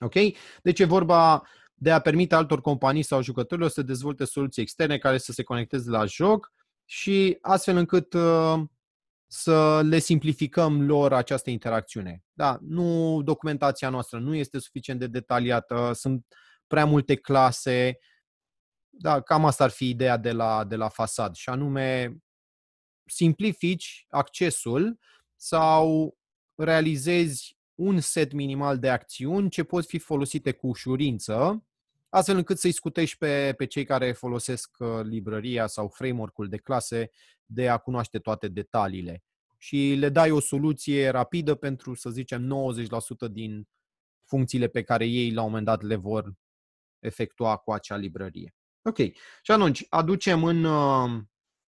Ok? Deci e vorba de a permite altor companii sau jucătorilor să dezvolte soluții externe care să se conecteze la joc și astfel încât uh, să le simplificăm lor această interacțiune. Da, nu documentația noastră nu este suficient de detaliată, sunt prea multe clase. Da, cam asta ar fi ideea de la, de la fasad și anume simplifici accesul sau realizezi un set minimal de acțiuni ce pot fi folosite cu ușurință, astfel încât să-i scutești pe, pe cei care folosesc uh, librăria sau framework-ul de clase de a cunoaște toate detaliile. Și le dai o soluție rapidă pentru, să zicem, 90% din funcțiile pe care ei la un moment dat le vor efectua cu acea librărie. Ok. Și atunci, aducem în, uh,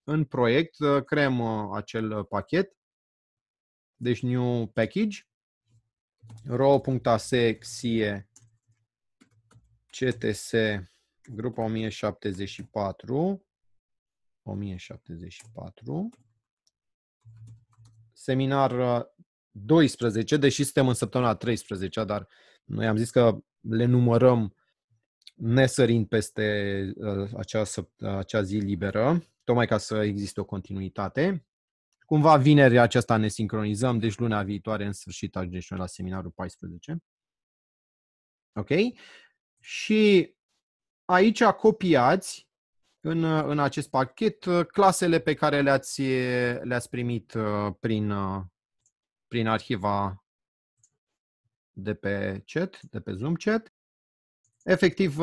în proiect, uh, creăm acel pachet, deci new package, ro.ase CTS grupa 1074 1074 seminar 12, uh, deși suntem în săptămâna 13 dar noi am zis că le numărăm nesărind peste uh, acea, acea zi liberă, tocmai ca să existe o continuitate. Cumva vineri aceasta ne sincronizăm, deci luna viitoare în sfârșit ajungem la seminarul 14. Ok? Și aici copiați în, în acest pachet uh, clasele pe care le-ați, le-ați primit uh, prin, uh, prin arhiva de pe chat, de pe Zoom chat. Efectiv,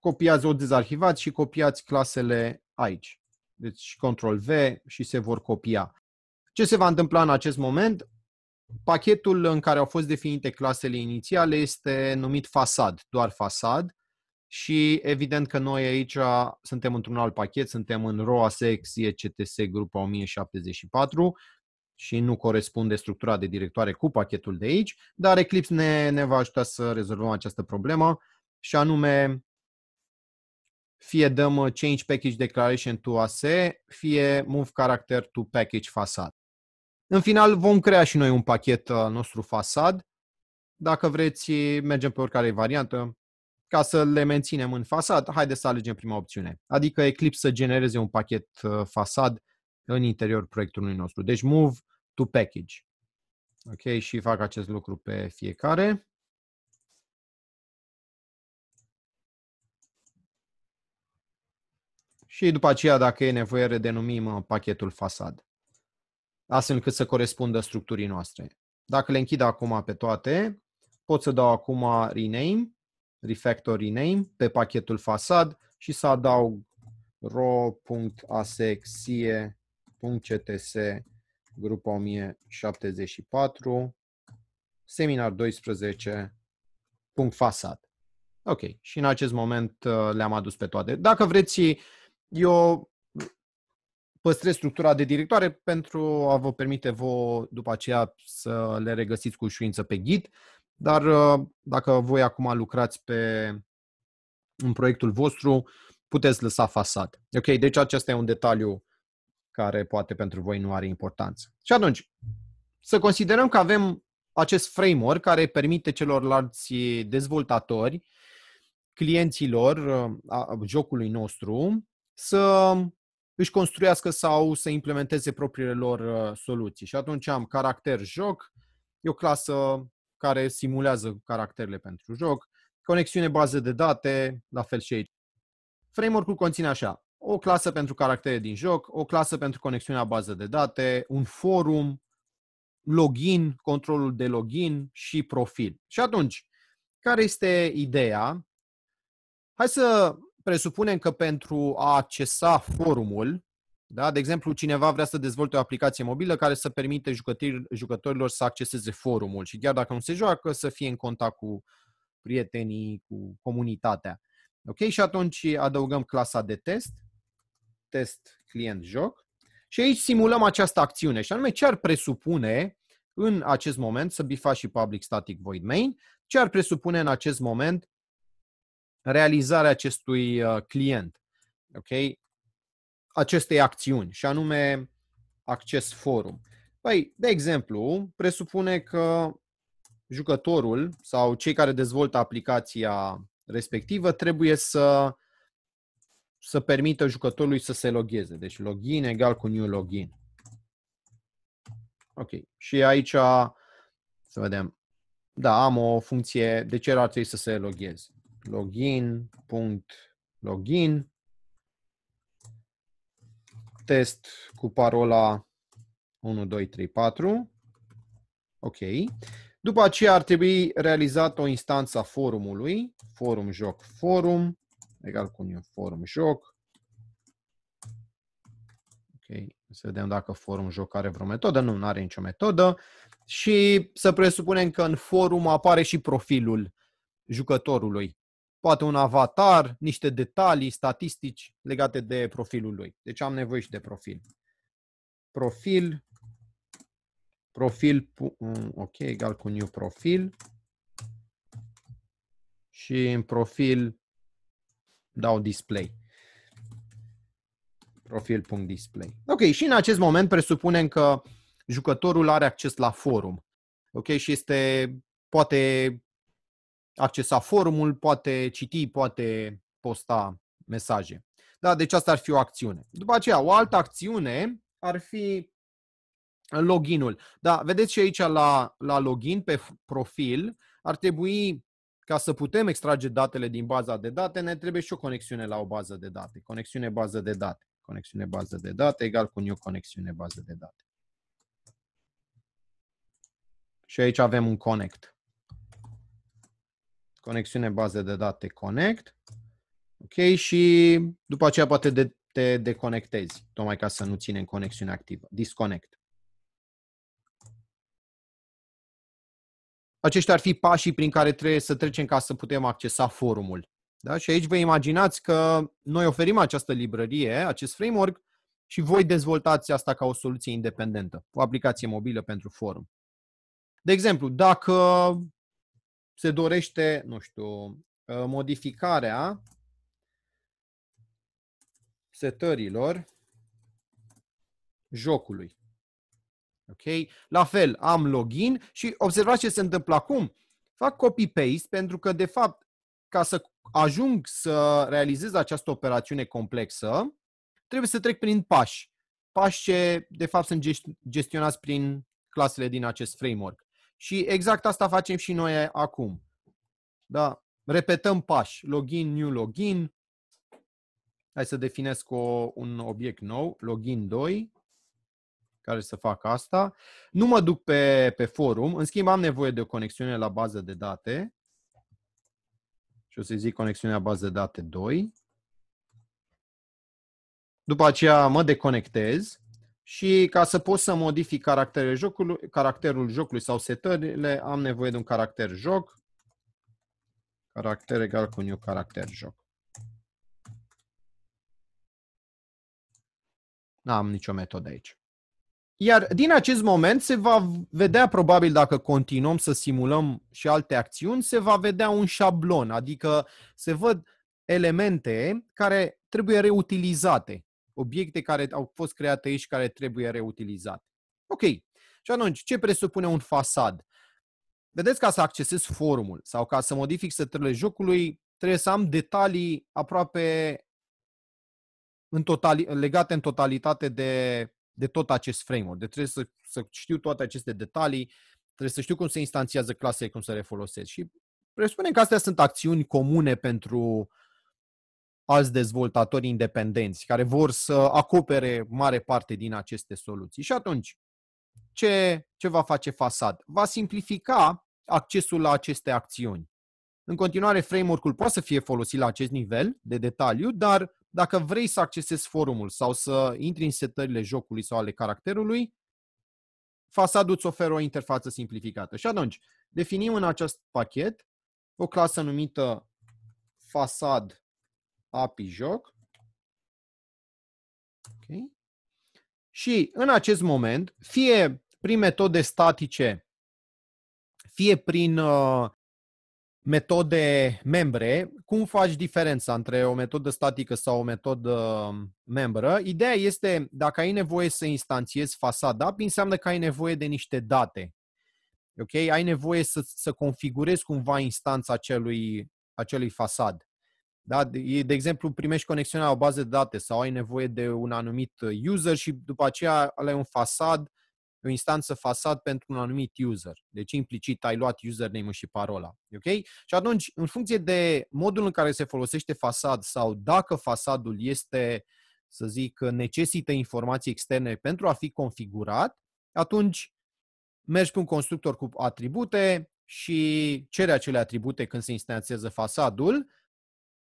copiați, o dezarhivați și copiați clasele aici deci și Control v și se vor copia. Ce se va întâmpla în acest moment? Pachetul în care au fost definite clasele inițiale este numit fasad, doar fasad, și evident că noi aici suntem într-un alt pachet, suntem în ROASEX ECTS grupa 1074 și nu corespunde structura de directoare cu pachetul de aici, dar Eclipse ne, ne va ajuta să rezolvăm această problemă și anume fie dăm uh, change package declaration to ASE, fie move character to package fasad. În final vom crea și noi un pachet uh, nostru fasad. Dacă vreți, mergem pe oricare variantă. Ca să le menținem în fasad, haideți să alegem prima opțiune. Adică Eclipse să genereze un pachet uh, fasad în interior proiectului nostru. Deci move to package. Ok, și fac acest lucru pe fiecare. și după aceea, dacă e nevoie, redenumim uh, pachetul fasad, astfel încât să corespundă structurii noastre. Dacă le închid acum pe toate, pot să dau acum rename, refactor rename, pe pachetul fasad și să adaug ro.asexie.cts grupa 1074 seminar 12 punct fasad. Ok, și în acest moment uh, le-am adus pe toate. Dacă vreți eu păstrez structura de directoare pentru a vă permite vă după aceea să le regăsiți cu ușurință pe ghid, dar uh, dacă voi acum lucrați pe în proiectul vostru, puteți lăsa fasad. Ok, deci acesta e un detaliu care poate pentru voi nu are importanță. Și atunci, să considerăm că avem acest framework care permite celorlalți dezvoltatori, clienților uh, a, jocului nostru, să um, își construiască sau să implementeze propriile lor uh, soluții. Și atunci am caracter joc, e o clasă care simulează caracterele pentru joc, conexiune bază de date, la fel și aici. Framework-ul conține așa, o clasă pentru caractere din joc, o clasă pentru conexiunea bază de date, un forum, login, controlul de login și profil. Și atunci, care este ideea? Hai să presupunem că pentru a accesa forumul, da? De exemplu, cineva vrea să dezvolte o aplicație mobilă care să permite jucătorilor să acceseze forumul și chiar dacă nu se joacă, să fie în contact cu prietenii, cu comunitatea. Ok? Și atunci adăugăm clasa de test, test client joc și aici simulăm această acțiune și anume ce ar presupune în acest moment să bifa și public static void main, ce ar presupune în acest moment realizarea acestui uh, client, ok? Acestei acțiuni, și anume acces forum. Păi, de exemplu, presupune că jucătorul sau cei care dezvoltă aplicația respectivă trebuie să, să permită jucătorului să se logheze. Deci login egal cu new login. Ok. Și aici, să vedem, da, am o funcție, de ce ar trebui să se logheze? login, punct, login, test cu parola 4. ok. După aceea ar trebui realizată o instanță a forumului, forum joc forum, egal cu un forum joc. Ok, să vedem dacă forum joc are vreo metodă, nu, nu are nicio metodă. Și să presupunem că în forum apare și profilul jucătorului poate un avatar, niște detalii, statistici legate de profilul lui. Deci am nevoie și de profil. Profil, profil, ok, egal cu new profil și în profil dau display. Profil.display. Ok, și în acest moment presupunem că jucătorul are acces la forum. Ok, și este poate accesa forumul, poate citi, poate posta mesaje. Da, deci asta ar fi o acțiune. După aceea, o altă acțiune ar fi loginul. Da, vedeți și aici la, la login, pe profil, ar trebui, ca să putem extrage datele din baza de date, ne trebuie și o conexiune la o bază de date. Conexiune bază de date. Conexiune bază de date egal cu new conexiune bază de date. Și aici avem un connect conexiune bază de date connect, ok, și după aceea poate de, te deconectezi, tocmai ca să nu în conexiune activă, disconnect. Aceștia ar fi pașii prin care trebuie să trecem ca să putem accesa forumul. Da? Și aici vă imaginați că noi oferim această librărie, acest framework, și voi dezvoltați asta ca o soluție independentă, o aplicație mobilă pentru forum. De exemplu, dacă se dorește, nu știu, ă, modificarea setărilor jocului. Ok? La fel, am login și observați ce se întâmplă acum. Fac copy-paste pentru că, de fapt, ca să ajung să realizez această operațiune complexă, trebuie să trec prin pași. Pași ce, de fapt, sunt gestionați prin clasele din acest framework. Și exact asta facem și noi acum. Da? Repetăm pași. Login, new login. Hai să definesc o, un obiect nou, login 2, care să facă asta. Nu mă duc pe, pe forum, în schimb am nevoie de o conexiune la bază de date. Și o să zic conexiunea bază de date 2. După aceea mă deconectez și ca să pot să modific caracterul jocului, caracterul jocului sau setările, am nevoie de un caracter joc. Caracter egal cu new caracter joc. N-am nicio metodă aici. Iar din acest moment se va vedea, probabil dacă continuăm să simulăm și alte acțiuni, se va vedea un șablon, adică se văd elemente care trebuie reutilizate obiecte care au fost create aici și care trebuie reutilizate. Ok. Și atunci, ce presupune un fasad? Vedeți, ca să accesez forumul sau ca să modific setările jocului, trebuie să am detalii aproape în totali- legate în totalitate de, de tot acest framework. Deci trebuie să, să știu toate aceste detalii, trebuie să știu cum se instanțiază clasele, cum să le folosesc. Și presupunem că astea sunt acțiuni comune pentru uh, alți dezvoltatori independenți care vor să acopere mare parte din aceste soluții. Și atunci, ce, ce va face Fasad? Va simplifica accesul la aceste acțiuni. În continuare, framework-ul poate să fie folosit la acest nivel de detaliu, dar dacă vrei să accesezi forumul sau să intri în setările jocului sau ale caracterului, Fasadul îți oferă o interfață simplificată. Și atunci, definim în acest pachet o clasă numită Fasad API joc. Okay. Și în acest moment, fie prin metode statice, fie prin uh, metode membre, cum faci diferența între o metodă statică sau o metodă um, membră? Ideea este, dacă ai nevoie să instanțiezi fasada, înseamnă că ai nevoie de niște date. Ok? Ai nevoie să, să configurezi cumva instanța acelui, acelui fasad. Da? De, de exemplu, primești conexiunea la o bază de date sau ai nevoie de un anumit user și după aceea ai un fasad, o instanță fasad pentru un anumit user. Deci implicit ai luat username-ul și parola. Ok? Și atunci, în funcție de modul în care se folosește fasad sau dacă fasadul este, să zic, necesită informații externe pentru a fi configurat, atunci mergi pe un constructor cu atribute și cere acele atribute când se instanțează fasadul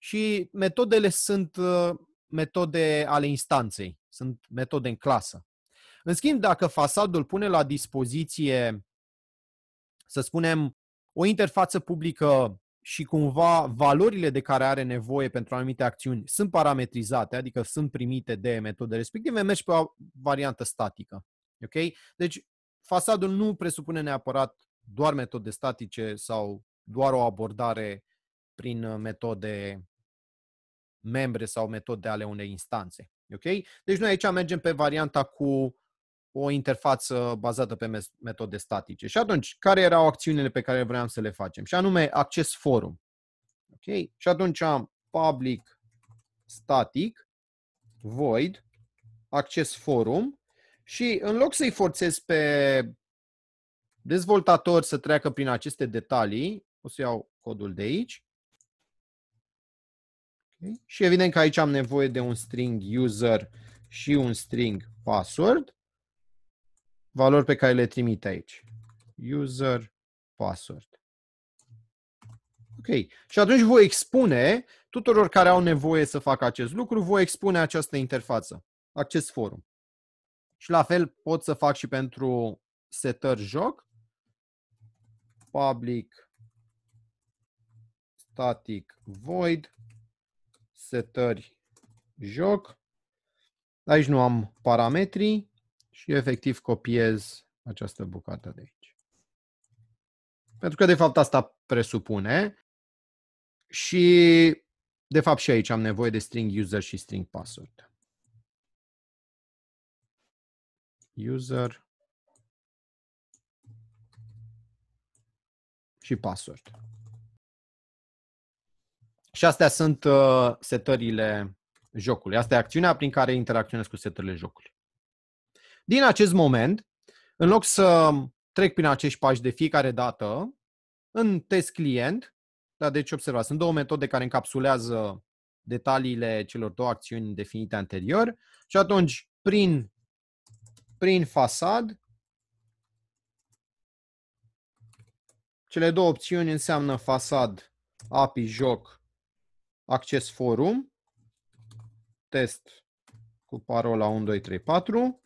și metodele sunt uh, metode ale instanței, sunt metode în clasă. În schimb, dacă fasadul pune la dispoziție, să spunem, o interfață publică și cumva valorile de care are nevoie pentru anumite acțiuni sunt parametrizate, adică sunt primite de metode respective, mergi pe o variantă statică. Ok? Deci, fasadul nu presupune neapărat doar metode statice sau doar o abordare prin metode membre sau metode ale unei instanțe. Ok? Deci noi aici mergem pe varianta cu o interfață bazată pe metode statice. Și atunci, care erau acțiunile pe care vreau să le facem? Și anume, acces forum. Ok? Și atunci am public static void acces forum și în loc să-i forțez pe dezvoltator să treacă prin aceste detalii, o să iau codul de aici, Okay? Și evident că aici am nevoie de un string user și un string password, valori pe care le trimit aici. User, password. Ok. Și atunci voi expune tuturor care au nevoie să facă acest lucru, voi expune această interfață, acest forum. Și la fel pot să fac și pentru setări joc. Public static void setări, joc. Aici nu am parametrii și efectiv copiez această bucată de aici. Pentru că de fapt asta presupune și de fapt și aici am nevoie de string user și string password. User și password. Și astea sunt uh, setările jocului. Asta e acțiunea prin care interacționez cu setările jocului. Din acest moment, în loc să trec prin acești pași de fiecare dată, în test client, da, deci observați, sunt două metode care încapsulează detaliile celor două acțiuni definite anterior și atunci prin, prin fasad cele două opțiuni înseamnă fasad API joc acces forum, test cu parola 1234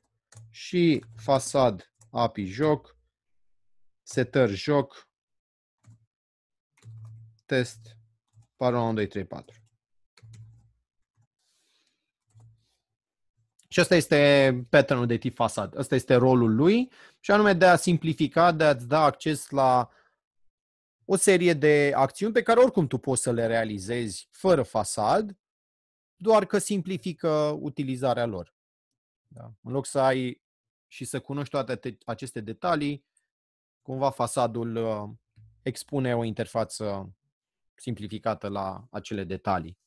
și fasad API joc, setări joc, test parola 1234. Și asta este pattern de tip fasad. asta este rolul lui și anume de a simplifica, de a-ți da acces la o serie de acțiuni pe care oricum tu poți să le realizezi fără fasad, doar că simplifică utilizarea lor. Da? În loc să ai și să cunoști toate aceste detalii, cumva fasadul uh, expune o interfață simplificată la acele detalii.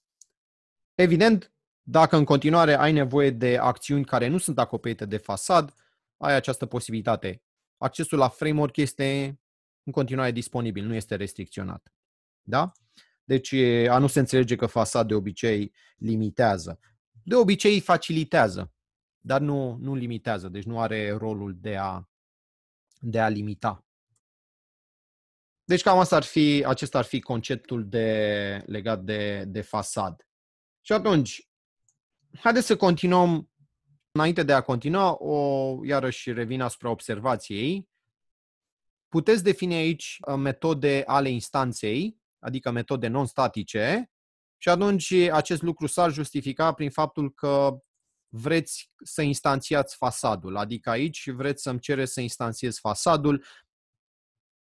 Evident, dacă în continuare ai nevoie de acțiuni care nu sunt acoperite de fasad, ai această posibilitate. Accesul la framework este în continuare disponibil, nu este restricționat. Da? Deci a nu se înțelege că fasad de obicei limitează. De obicei facilitează, dar nu, nu limitează, deci nu are rolul de a, de a limita. Deci cam asta ar fi, acesta ar fi conceptul de, legat de, de fasad. Și atunci, haideți să continuăm, înainte de a continua, o, iarăși revin asupra observației, Puteți defini aici uh, metode ale instanței, adică metode non-statice, și atunci acest lucru s-ar justifica prin faptul că vreți să instanțiați fasadul, adică aici vreți să-mi cere să instanțiez fasadul.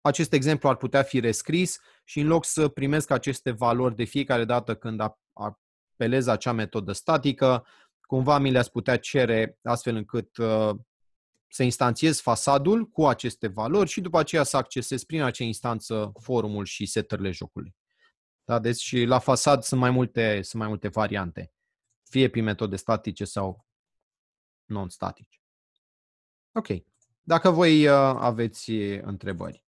Acest exemplu ar putea fi rescris și în loc să primesc aceste valori de fiecare dată când apelez acea metodă statică, cumva mi le-ați putea cere astfel încât uh, să instanțiez fasadul cu aceste valori și după aceea să accesez prin acea instanță forumul și setările jocului. Da, deci și la fasad sunt mai multe, sunt mai multe variante, fie prin metode statice sau non-statice. Ok. Dacă voi uh, aveți uh, întrebări.